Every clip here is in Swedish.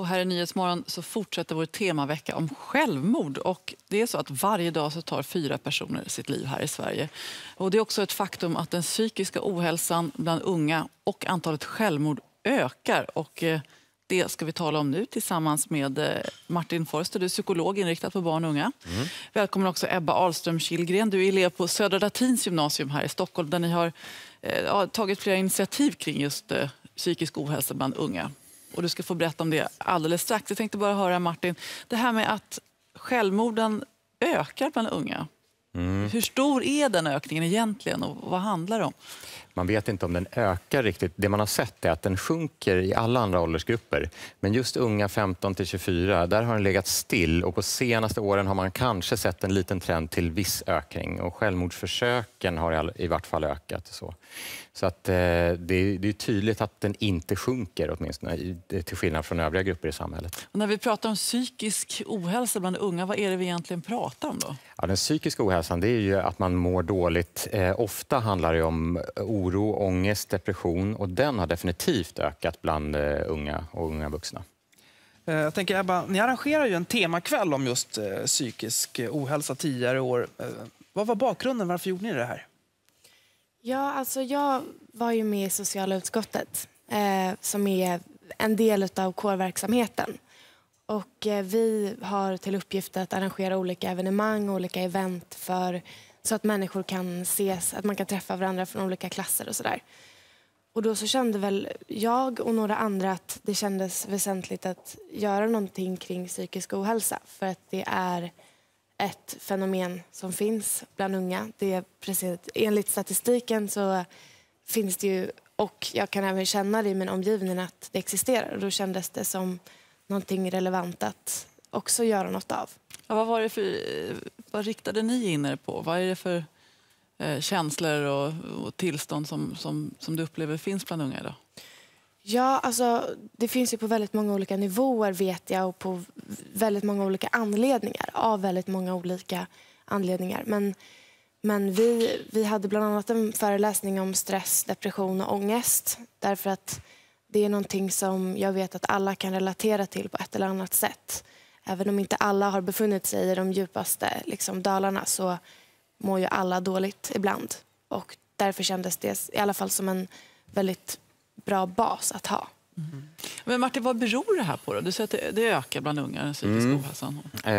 Och här i Nyhetsmorgon så fortsätter vår temavecka om självmord. Och det är så att varje dag så tar fyra personer sitt liv här i Sverige. Och det är också ett faktum att den psykiska ohälsan bland unga och antalet självmord ökar. Och eh, det ska vi tala om nu tillsammans med eh, Martin Forster, du är psykolog inriktad på barn och unga. Mm. Välkommen också Ebba Ahlström Kilgren, du är elev på Södra Latins gymnasium här i Stockholm där ni har eh, tagit flera initiativ kring just eh, psykisk ohälsa bland unga och du ska få berätta om det alldeles strax. Jag tänkte bara höra Martin, det här med att självmorden ökar bland unga. Mm. Hur stor är den ökningen egentligen och vad handlar det om? Man vet inte om den ökar riktigt. Det man har sett är att den sjunker i alla andra åldersgrupper. Men just unga 15 24, där har den legat still och på senaste åren har man kanske sett en liten trend till viss ökning och självmordsförsöken har i vart fall ökat. Så, så att, eh, det, är, det, är tydligt att den inte sjunker åtminstone, till skillnad från övriga grupper i samhället. Och när vi pratar om psykisk ohälsa bland unga, vad är det vi egentligen pratar om då? Ja, den psykiska ohälsan det är ju att man mår dåligt. Eh, ofta handlar det om eh, oro, ångest, depression och den har definitivt ökat bland eh, unga och unga vuxna. Eh, jag tänker Ebba, ni arrangerar ju en temakväll om just eh, psykisk ohälsa tidigare i år. Vad var bakgrunden? Varför gjorde ni det här? Ja, alltså jag var ju med i sociala utskottet som är en del av kårverksamheten. Och vi har till uppgift att arrangera olika evenemang, och olika event för så att människor kan ses, att man kan träffa varandra från olika klasser och sådär. Och då så kände väl jag och några andra att det kändes väsentligt att göra någonting kring psykisk ohälsa för att det är ett fenomen som finns bland unga. Det är precis, enligt statistiken så finns det ju, och jag kan även känna det i min omgivning, att det existerar. Och då kändes det som någonting relevant att också göra något av. Ja, vad, var det för, vad riktade ni in er på? Vad är det för eh, känslor och, och tillstånd som, som, som, du upplever finns bland unga idag? Ja, alltså, det finns ju på väldigt många olika nivåer vet jag och på väldigt många olika anledningar, av väldigt många olika anledningar. Men, men vi, vi hade bland annat en föreläsning om stress, depression och ångest därför att det är någonting som jag vet att alla kan relatera till på ett eller annat sätt även om inte alla har befunnit sig i de djupaste liksom, dalarna så mår ju alla dåligt ibland. Och därför kändes det i alla fall som en väldigt bra bas att ha. Mm. Men Martin, vad beror det här på? Då? Du säger att det, ökar bland unga, den psykiska mm. ohälsan. Eh,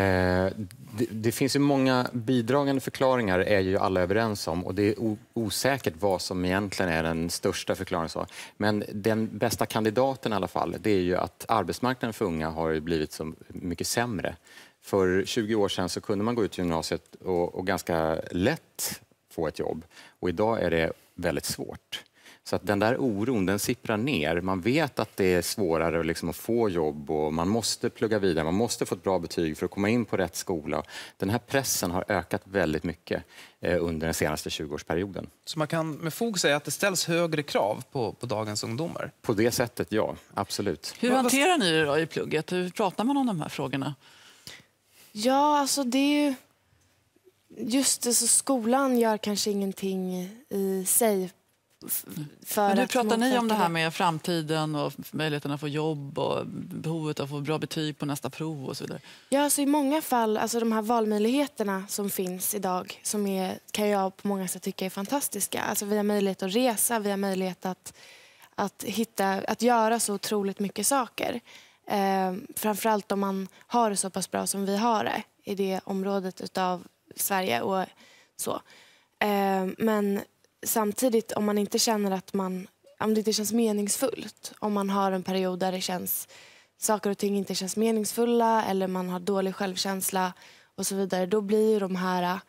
det, det, finns ju många bidragande förklaringar, är ju alla överens om. Och det är osäkert vad som egentligen är den största förklaringen. Men den bästa kandidaten i alla fall, det är ju att arbetsmarknaden för unga har blivit så mycket sämre. För 20 år sedan så kunde man gå ut gymnasiet och, och ganska lätt få ett jobb. Och idag är det väldigt svårt. Så att den där oron den sipprar ner. Man vet att det är svårare liksom att få jobb och man måste plugga vidare, man måste få ett bra betyg för att komma in på rätt skola. Den här pressen har ökat väldigt mycket eh, under den senaste 20-årsperioden. Så man kan med fog säga att det ställs högre krav på, på dagens ungdomar? På det sättet, ja. Absolut. Hur hanterar ni det då i plugget? Hur pratar man om de här frågorna? Ja, alltså det är ju... Just det, så skolan gör kanske ingenting i sig för nu pratar ni om det här med framtiden och möjligheten att få jobb och behovet att få bra betyg på nästa prov och så vidare. Ja, alltså i många fall, alltså de här valmöjligheterna som finns idag som är, kan jag på många sätt tycka är fantastiska. Alltså vi har möjlighet att resa, vi har möjlighet att, att, hitta, att göra så otroligt mycket saker. Eh, framförallt om man har det så pass bra som vi har det i det området av Sverige och så. Eh, men samtidigt om man inte känner att man, om det inte känns meningsfullt, om man har en period där det känns, saker och ting inte känns meningsfulla eller man har dålig självkänsla och så vidare, då blir ju de här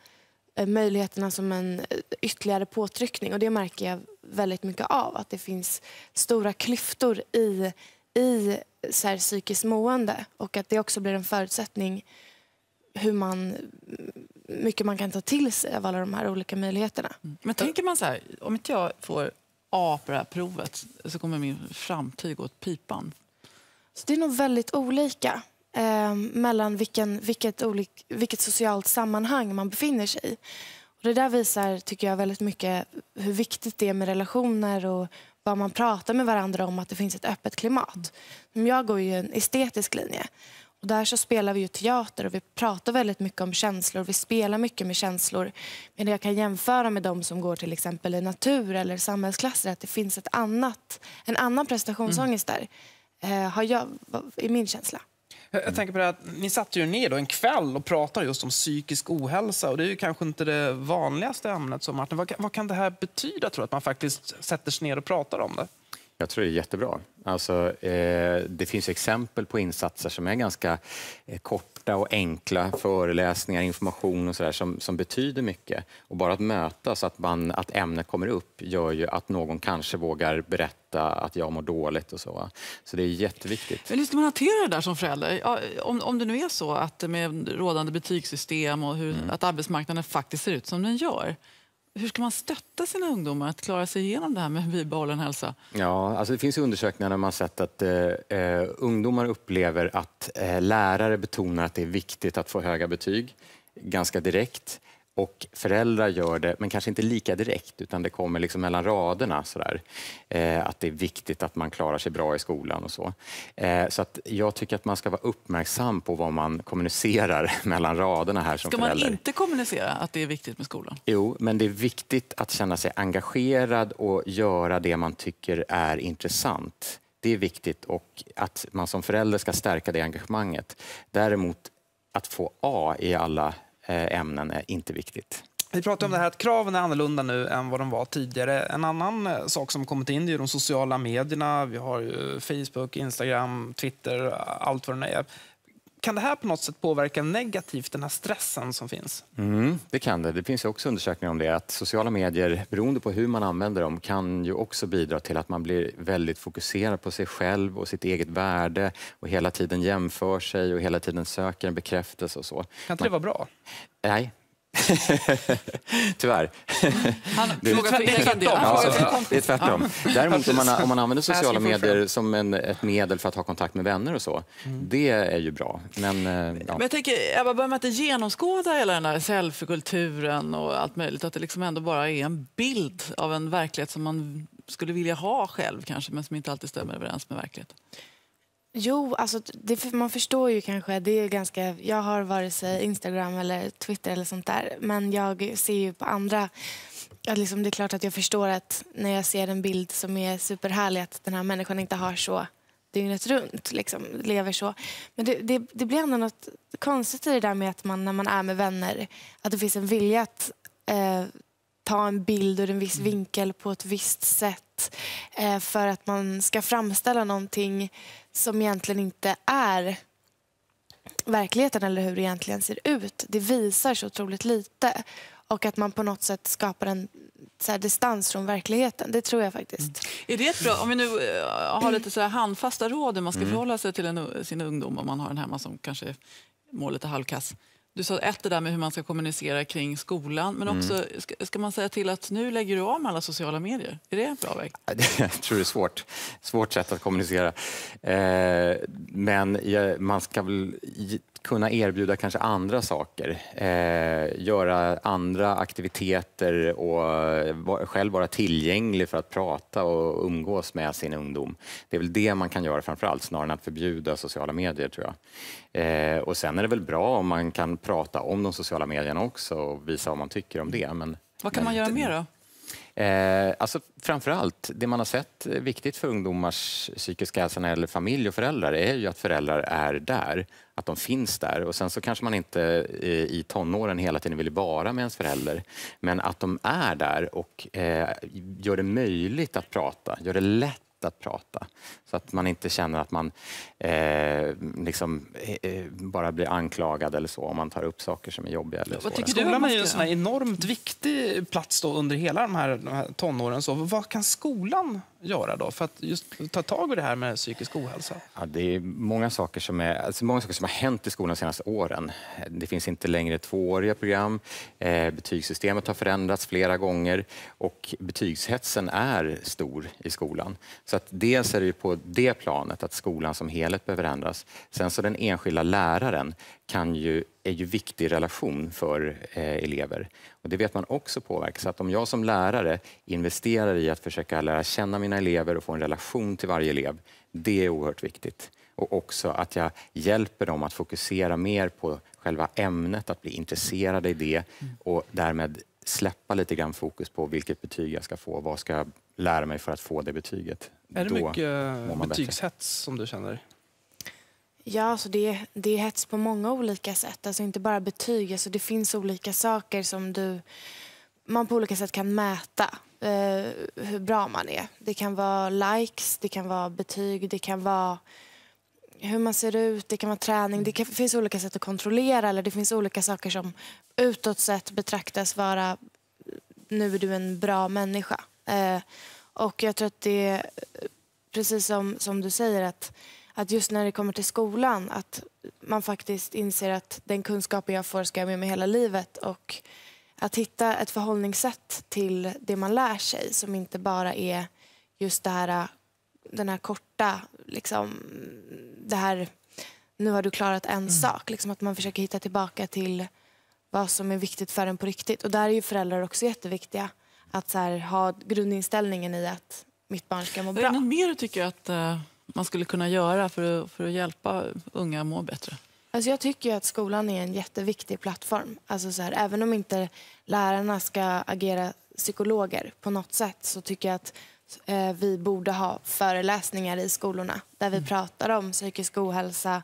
eh, möjligheterna som en eh, ytterligare påtryckning och det märker jag väldigt mycket av, att det finns stora klyftor i, i så här, psykiskt mående och att det också blir en förutsättning hur man mycket man kan ta till sig av alla de här olika möjligheterna. Mm. Men tänker man så här, om inte jag får A på det här provet så kommer min framtid gå åt pipan? Så det är nog väldigt olika eh, mellan vilken, vilket, olik, vilket socialt sammanhang man befinner sig i. Och det där visar, tycker jag, väldigt mycket hur viktigt det är med relationer och vad man pratar med varandra om, att det finns ett öppet klimat. Mm. Jag går ju en estetisk linje och där så spelar vi ju teater och vi pratar väldigt mycket om känslor. Vi spelar mycket med känslor. Men jag kan jämföra med de som går till exempel i natur eller samhällsklasser att det finns ett annat, en annan prestationsångest mm. där, eh, har jag, i min känsla. Jag tänker på det att ni satt ju ner då en kväll och pratade just om psykisk ohälsa och det är ju kanske inte det vanligaste ämnet. Så Martin, vad, vad kan det här betyda tror du, att man faktiskt sätter sig ner och pratar om det? Jag tror det är jättebra. Alltså, eh, det finns exempel på insatser som är ganska eh, korta och enkla, föreläsningar, information och sådär som, som betyder mycket. Och bara att mötas, att, man, att ämnet kommer upp, gör ju att någon kanske vågar berätta att jag mår dåligt och så. Så det är jätteviktigt. Men hur ska man hantera det där som förälder? Ja, om, om det nu är så att med rådande betygssystem och hur, mm. att arbetsmarknaden faktiskt ser ut som den gör hur ska man stötta sina ungdomar att klara sig igenom det här med bibehållen hälsa? Ja, alltså det finns undersökningar där man sett att eh, eh, ungdomar upplever att eh, lärare betonar att det är viktigt att få höga betyg ganska direkt och föräldrar gör det, men kanske inte lika direkt, utan det kommer liksom mellan raderna. Sådär. Eh, att det är viktigt att man klarar sig bra i skolan och så. Eh, så att jag tycker att man ska vara uppmärksam på vad man kommunicerar mellan raderna här som Ska man inte kommunicera att det är viktigt med skolan? Jo, men det är viktigt att känna sig engagerad och göra det man tycker är intressant. Det är viktigt och att man som förälder ska stärka det engagemanget. Däremot att få A i alla Eh, ämnen är inte viktigt. Vi pratade om det här att kraven är annorlunda nu än vad de var tidigare. En annan eh, sak som kommit in är de sociala medierna. Vi har Facebook, Instagram, Twitter, allt vad det är. Kan det här på något sätt påverka negativt, den här stressen som finns? Mm, det kan det. Det finns också undersökningar om det, att sociala medier, beroende på hur man använder dem, kan ju också bidra till att man blir väldigt fokuserad på sig själv och sitt eget värde och hela tiden jämför sig och hela tiden söker en bekräftelse och så. Kan inte man... det vara bra? Nej, Tyvärr. Han frågar för egen del. Ja, alltså, det är tvärtom. Däremot om man, om man använder sociala medier som en, ett medel för att ha kontakt med vänner och så, mm. det är ju bra. Men, eh, ja. Men jag tänker, Ebba, börjar man inte genomskåda hela den här selfiekulturen och allt möjligt? Att det liksom ändå bara är en bild av en verklighet som man skulle vilja ha själv kanske, men som inte alltid stämmer överens med verkligheten. Jo, alltså, det, man förstår ju kanske. Det är ganska, jag har vare sig Instagram eller Twitter eller sånt där. Men jag ser ju på andra att liksom, det är klart att jag förstår att när jag ser en bild som är superhärlig att den här människan inte har så dygnet runt, liksom, lever så. Men det, det, det, blir ändå något konstigt i det där med att man, när man är med vänner, att det finns en vilja att eh, ta en bild ur en viss mm. vinkel på ett visst sätt annat eh, för att man ska framställa någonting som egentligen inte är verkligheten eller hur det egentligen ser ut. Det visar så otroligt lite. Och att man på något sätt skapar en så här, distans från verkligheten. Det tror jag faktiskt. Mm. Är det ett bra, om vi nu eh, har lite så här handfasta råd hur man ska mm. förhålla sig till en, sin ungdom om man har en hemma som kanske mår lite halvkass. Du sa ett det där med hur man ska kommunicera kring skolan, men också mm. ska, ska, man säga till att nu lägger du av med alla sociala medier? Är det en bra väg? Jag tror det är svårt. Svårt sätt att kommunicera. Eh, men man ska väl kunna erbjuda kanske andra saker. Eh, göra andra aktiviteter och själv vara tillgänglig för att prata och umgås med sin ungdom. Det är väl det man kan göra framför allt snarare än att förbjuda sociala medier tror jag. Eh, och sen är det väl bra om man kan prata om de sociala medierna också och visa vad man tycker om det. Men, vad kan men, man göra mer då? Eh, alltså framförallt, det man har sett viktigt för ungdomars psykiska hälsa när det gäller familj och föräldrar är ju att föräldrar är där att de finns där. Och sen så kanske man inte eh, i tonåren hela tiden vill vara med ens förälder. Men att de är där och eh, gör det möjligt att prata, gör det lätt att prata. Så att man inte känner att man eh, liksom, eh, eh bara blir anklagad eller så om man tar upp saker som är jobbiga. Eller vad tycker du? Skolan är ju en sån enormt viktig plats under hela de här, de här tonåren. Så vad kan skolan göra då för att just ta tag i det här med psykisk ohälsa? Ja, det är många saker, som är, alltså många saker som har hänt i skolan de senaste åren. Det finns inte längre tvååriga program. Eh, betygssystemet har förändrats flera gånger och betygshetsen är stor i skolan. Så att dels är det på det planet att skolan som helhet behöver ändras. Sen så den enskilda läraren kan ju är ju viktig relation för eh, elever. Och det vet man också påverkar. Så att om jag som lärare investerar i att försöka lära känna mina elever och få en relation till varje elev, det är oerhört viktigt. Och också att jag hjälper dem att fokusera mer på själva ämnet, att bli intresserade i det och därmed släppa lite grann fokus på vilket betyg jag ska få, vad ska jag lära mig för att få det betyget. Är det Då mycket betygshets som du känner? Ja, alltså det, det är hets på många olika sätt. Alltså inte bara betyg. Alltså det finns olika saker som du, man på olika sätt kan mäta eh, hur bra man är. Det kan vara likes, det kan vara betyg, det kan vara hur man ser ut, det kan vara träning. Det kan, finns olika sätt att kontrollera eller det finns olika saker som utåt sett betraktas vara nu är du en bra människa. Eh, och jag tror att det, är precis som, som du säger, att att just när det kommer till skolan, att man faktiskt inser att den kunskapen jag får ska jag med mig hela livet och att hitta ett förhållningssätt till det man lär sig som inte bara är just det här, den här korta, liksom, det här, nu har du klarat en mm. sak, liksom att man försöker hitta tillbaka till vad som är viktigt för en på riktigt. Och där är ju föräldrar också jätteviktiga, att här, ha grundinställningen i att mitt barn ska må bra. Är det något mer du tycker att uh man skulle kunna göra för att, för att hjälpa unga att må bättre? Alltså jag tycker att skolan är en jätteviktig plattform. Alltså så här, även om inte lärarna ska agera psykologer på något sätt så tycker jag att eh, vi borde ha föreläsningar i skolorna där vi mm. pratar om psykisk ohälsa,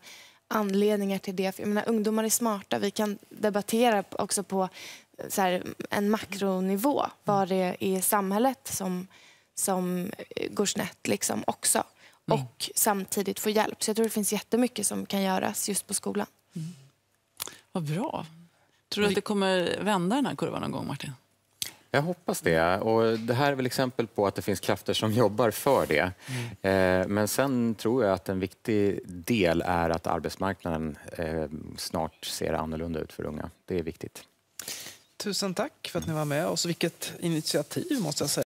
anledningar till det. jag menar, ungdomar är smarta. Vi kan debattera också på eh, här, en makronivå mm. vad det är i samhället som, som eh, går snett liksom också mm. och samtidigt få hjälp. Så jag tror det finns jättemycket som kan göras just på skolan. Mm. Vad bra. Tror du att det kommer vända den här kurvan någon gång, Martin? Jag hoppas det. Och det här är väl exempel på att det finns krafter som jobbar för det. Mm. Eh, men sen tror jag att en viktig del är att arbetsmarknaden eh, snart ser annorlunda ut för unga. Det är viktigt. Tusen tack för att ni var med oss. Vilket initiativ, måste jag säga.